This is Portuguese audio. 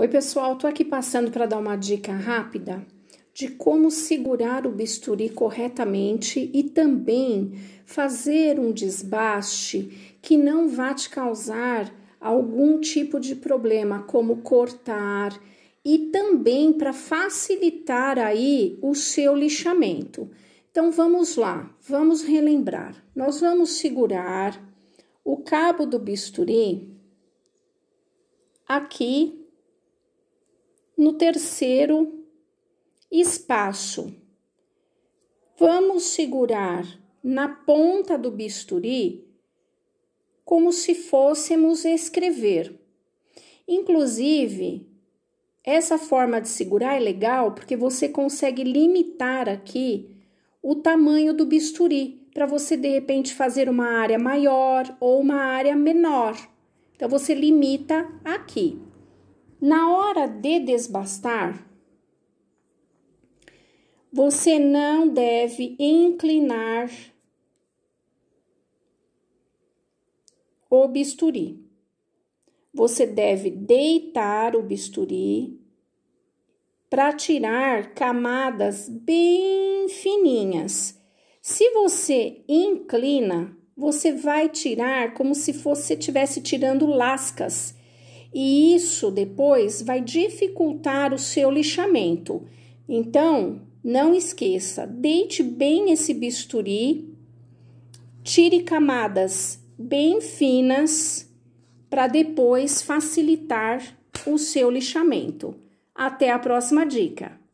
Oi, pessoal, tô aqui passando para dar uma dica rápida de como segurar o bisturi corretamente e também fazer um desbaste que não vá te causar algum tipo de problema, como cortar e também para facilitar aí o seu lixamento. Então vamos lá, vamos relembrar. Nós vamos segurar o cabo do bisturi aqui no terceiro espaço. Vamos segurar na ponta do bisturi como se fôssemos escrever. Inclusive, essa forma de segurar é legal porque você consegue limitar aqui o tamanho do bisturi para você de repente fazer uma área maior ou uma área menor. Então você limita aqui. Na hora de desbastar, você não deve inclinar o bisturi. Você deve deitar o bisturi para tirar camadas bem fininhas. Se você inclina, você vai tirar como se fosse estivesse tirando lascas e isso depois vai dificultar o seu lixamento. Então, não esqueça, deite bem esse bisturi, tire camadas bem finas para depois facilitar o seu lixamento. Até a próxima dica!